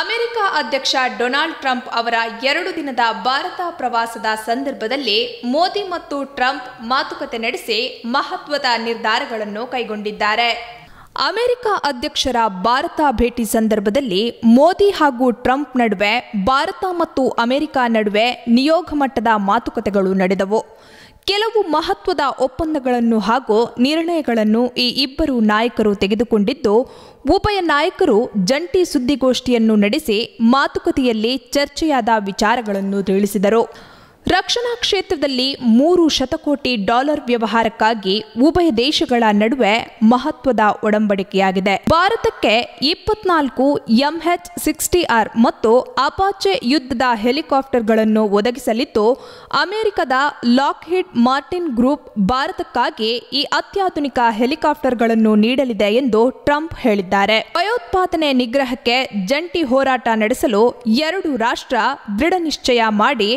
America ಅಧ್ಯಕ್ಷ Donald Trump ಅವರ ಎರಡು ದಿನದ ಭಾರತ ಪ್ರವಾಸದ ಸಂದರ್ಭದಲ್ಲಿ ಮೋದಿ ಮತ್ತು ಟ್ರಂಪ್ ಮಾತುಕತೆ ನಡೆಸಿ ಮಹತ್ವದ ನಿರ್ಧಾರಗಳನ್ನು ಕೈಗೊಂಡಿದ್ದಾರೆ ಅಮೆರಿಕ ಅಧ್ಯಕ್ಷರ ಭಾರತ ಭೇಟಿ ಸಂದರ್ಭದಲ್ಲಿ ಮೋದಿ ಹಾಗೂ ಟ್ರಂಪ್ ನಡುವೆ ಭಾರತ ಮತ್ತು ಅಮೆರಿಕ ನಡುವೆ ನಿಯೋಗ ಮಟ್ಟದ ಮಾತುಕತೆಗಳು ನಡೆದವು ಕೆಲವು ಮಹತ್ವದ ಒಪ್ಪಂದಗಳನ್ನು ಹಾಗೂ ನಿರ್ಣಯಗಳನ್ನು ಈ ಇಬ್ಬರು ನಾಯಕರು ತೆಗೆದುಕೊಂಡಿದ್ದು ಉಭಯ ನಾಯಕರು ಜಂಟಿ ಸುದ್ದಿಗೋಷ್ಠಿಯನ್ನು ನಡೆಸಿ ಮಾತುಕತೆಯಲ್ಲಿ ಚರ್ಚೆಯಾದ ವಿಚಾರಗಳನ್ನು ತಿಳಿಸಿದರು ರಕ್ಷಣಾ ಕ್ಷೇತ್ರದಲ್ಲಿ ಮೂರು ಶತಕೋಟಿ ಡಾಲರ್ ವ್ಯವಹಾರಕ್ಕಾಗಿ ಉಭಯ ದೇಶಗಳ ನಡುವೆ ಮಹತ್ವದ ಒಡಂಬಡಿಕೆಯಾಗಿದೆ ಭಾರತಕ್ಕೆ ಇಪ್ಪತ್ನಾಲ್ಕು ಎಂಎಚ್ ಸಿಕ್ಸ್ಟಿ ಆರ್ ಮತ್ತು ಅಪಾಚೆ ಯುದ್ಧದ ಹೆಲಿಕಾಪ್ಟರ್ಗಳನ್ನು ಒದಗಿಸಲಿದ್ದು ಅಮೆರಿಕದ ಲಾಕ್ಹಿಡ್ ಮಾರ್ಟಿನ್ ಗ್ರೂಪ್ ಭಾರತಕ್ಕಾಗಿ ಈ ಅತ್ಯಾಧುನಿಕ ಹೆಲಿಕಾಪ್ಟರ್ಗಳನ್ನು ನೀಡಲಿದೆ ಎಂದು ಟ್ರಂಪ್ ಹೇಳಿದ್ದಾರೆ ಭಯೋತ್ಪಾದನೆ ನಿಗ್ರಹಕ್ಕೆ ಜಂಟಿ ಹೋರಾಟ ನಡೆಸಲು ಎರಡು ರಾಷ್ಟ್ರ ದೃಢ ನಿಶ್ಚಯ ಮಾಡಿ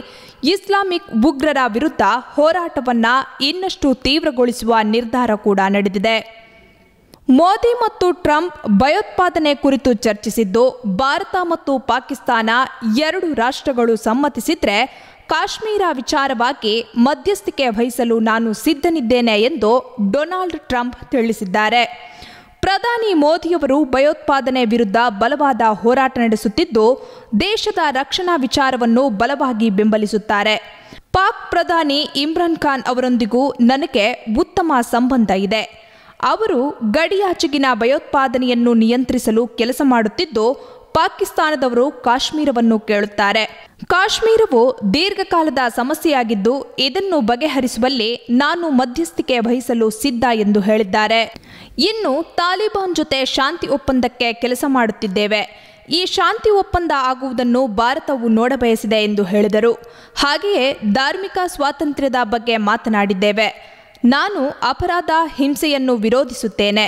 ಇಸ್ಲಾಂ ಇಸ್ಲಾಮಿಕ್ ಉಗ್ರರ ವಿರುದ್ಧ ಹೋರಾಟವನ್ನ ಇನ್ನಷ್ಟು ತೀವ್ರಗೊಳಿಸುವ ನಿರ್ಧಾರ ಕೂಡ ನಡೆದಿದೆ ಮೋದಿ ಮತ್ತು ಟ್ರಂಪ್ ಭಯೋತ್ಪಾದನೆ ಕುರಿತು ಚರ್ಚಿಸಿದ್ದು ಭಾರತ ಮತ್ತು ಪಾಕಿಸ್ತಾನ ಎರಡು ರಾಷ್ಟ್ರಗಳು ಸಮ್ಮತಿಸಿದ್ರೆ ಕಾಶ್ಮೀರ ವಿಚಾರವಾಗಿ ಮಧ್ಯಸ್ಥಿಕೆ ವಹಿಸಲು ನಾನು ಸಿದ್ಧನಿದ್ದೇನೆ ಎಂದು ಡೊನಾಲ್ಡ್ ಟ್ರಂಪ್ ತಿಳಿಸಿದ್ದಾರೆ ಪ್ರಧಾನಿ ಮೋದಿಯವರು ಭಯೋತ್ಪಾದನೆ ವಿರುದ್ಧ ಬಲವಾದ ಹೋರಾಟ ನಡೆಸುತ್ತಿದ್ದು ದೇಶದ ರಕ್ಷಣಾ ವಿಚಾರವನ್ನು ಬಲವಾಗಿ ಬೆಂಬಲಿಸುತ್ತಾರೆ ಪಾಕ್ ಪ್ರಧಾನಿ ಇಮ್ರಾನ್ ಖಾನ್ ಅವರೊಂದಿಗೂ ನನಗೆ ಉತ್ತಮ ಸಂಬಂಧ ಇದೆ ಅವರು ಗಡಿಯಾಚೆಗಿನ ಭಯೋತ್ಪಾದನೆಯನ್ನು ನಿಯಂತ್ರಿಸಲು ಕೆಲಸ ಮಾಡುತ್ತಿದ್ದು ಪಾಕಿಸ್ತಾನದವರು ಕಾಶ್ಮೀರವನ್ನು ಕೇಳುತ್ತಾರೆ ಕಾಶ್ಮೀರವು ದೀರ್ಘಕಾಲದ ಸಮಸ್ಯೆಯಾಗಿದ್ದು ಇದನ್ನು ಬಗೆಹರಿಸುವಲ್ಲಿ ನಾನು ಮಧ್ಯಸ್ಥಿಕೆ ವಹಿಸಲು ಸಿದ್ಧ ಎಂದು ಹೇಳಿದ್ದಾರೆ ಇನ್ನು ತಾಲಿಬಾನ್ ಜೊತೆ ಶಾಂತಿ ಒಪ್ಪಂದಕ್ಕೆ ಕೆಲಸ ಮಾಡುತ್ತಿದ್ದೇವೆ ಈ ಶಾಂತಿ ಒಪ್ಪಂದ ಆಗುವುದನ್ನು ಭಾರತವು ನೋಡಬಯಸಿದೆ ಎಂದು ಹೇಳಿದರು ಹಾಗೆಯೇ ಧಾರ್ಮಿಕ ಸ್ವಾತಂತ್ರ್ಯದ ಬಗ್ಗೆ ಮಾತನಾಡಿದ್ದೇವೆ ನಾನು ಅಪರಾಧ ಹಿಂಸೆಯನ್ನು ವಿರೋಧಿಸುತ್ತೇನೆ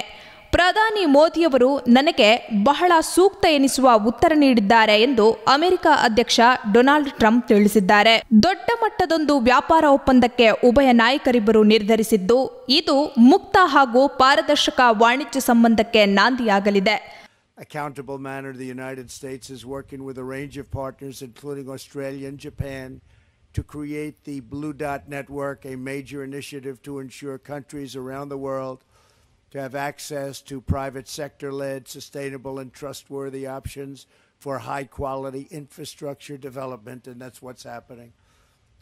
ಪ್ರಧಾನಿ ಮೋದಿಯವರು ನನಗೆ ಬಹಳ ಸೂಕ್ತ ಎನಿಸುವ ಉತ್ತರ ನೀಡಿದ್ದಾರೆ ಎಂದು ಅಮೆರಿಕ ಅಧ್ಯಕ್ಷ ಡೊನಾಲ್ಡ್ ಟ್ರಂಪ್ ತಿಳಿಸಿದ್ದಾರೆ ದೊಡ್ಡ ಮಟ್ಟದೊಂದು ವ್ಯಾಪಾರ ಒಪ್ಪಂದಕ್ಕೆ ಉಭಯ ನಾಯಕರಿಬ್ಬರು ನಿರ್ಧರಿಸಿದ್ದು ಇದು ಮುಕ್ತ ಹಾಗೂ ಪಾರದರ್ಶಕ ವಾಣಿಜ್ಯ ಸಂಬಂಧಕ್ಕೆ ನಾಂದಿಯಾಗಲಿದೆ accountable manner, the United States is working with a range of partners, including Australia and Japan, to create the Blue Dot Network, a major initiative to ensure countries around the world to have access to private sector led, sustainable, and trustworthy options for high quality infrastructure development, and that's what's happening.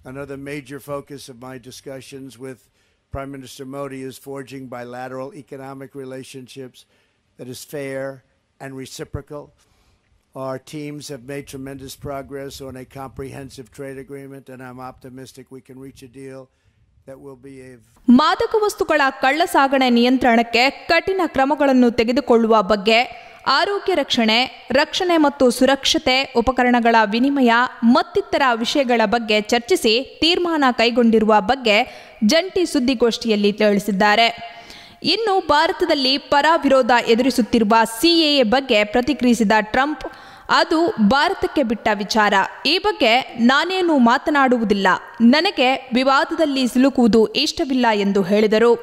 Another major focus of my discussions with Prime Minister Modi is forging bilateral economic relationships that is fair and reciprocal. Our teams have made tremendous progress on a comprehensive trade agreement, and I'm optimistic we can reach a deal ಮಾದಕ ವಸ್ತುಗಳ ಕಳ್ಳಸಾಗಣೆ ನಿಯಂತ್ರಣಕ್ಕೆ ಕಠಿಣ ಕ್ರಮಗಳನ್ನು ತೆಗೆದುಕೊಳ್ಳುವ ಬಗ್ಗೆ ಆರೋಗ್ಯ ರಕ್ಷಣೆ ರಕ್ಷಣೆ ಮತ್ತು ಸುರಕ್ಷತೆ ಉಪಕರಣಗಳ ವಿನಿಮಯ ಮತ್ತಿತರ ವಿಷಯಗಳ ಬಗ್ಗೆ ಚರ್ಚಿಸಿ ತೀರ್ಮಾನ ಕೈಗೊಂಡಿರುವ ಬಗ್ಗೆ ಜಂಟಿ ಸುದ್ದಿಗೋಷ್ಠಿಯಲ್ಲಿ ತಿಳಿಸಿದ್ದಾರೆ ಇನ್ನು ಭಾರತದಲ್ಲಿ ಪರ ವಿರೋಧ ಎದುರಿಸುತ್ತಿರುವ ಸಿಎಎ ಬಗ್ಗೆ ಪ್ರತಿಕ್ರಿಯಿಸಿದ ಟ್ರಂಪ್ ಅದು ಭಾರತಕ್ಕೆ ಬಿಟ್ಟ ವಿಚಾರ ಈ ಬಗ್ಗೆ ನಾನೇನು ಮಾತನಾಡುವುದಿಲ್ಲ ನನಗೆ ವಿವಾದದಲ್ಲಿ ಸಿಲುಕುವುದು ಇಷ್ಟವಿಲ್ಲ ಎಂದು ಹೇಳಿದರು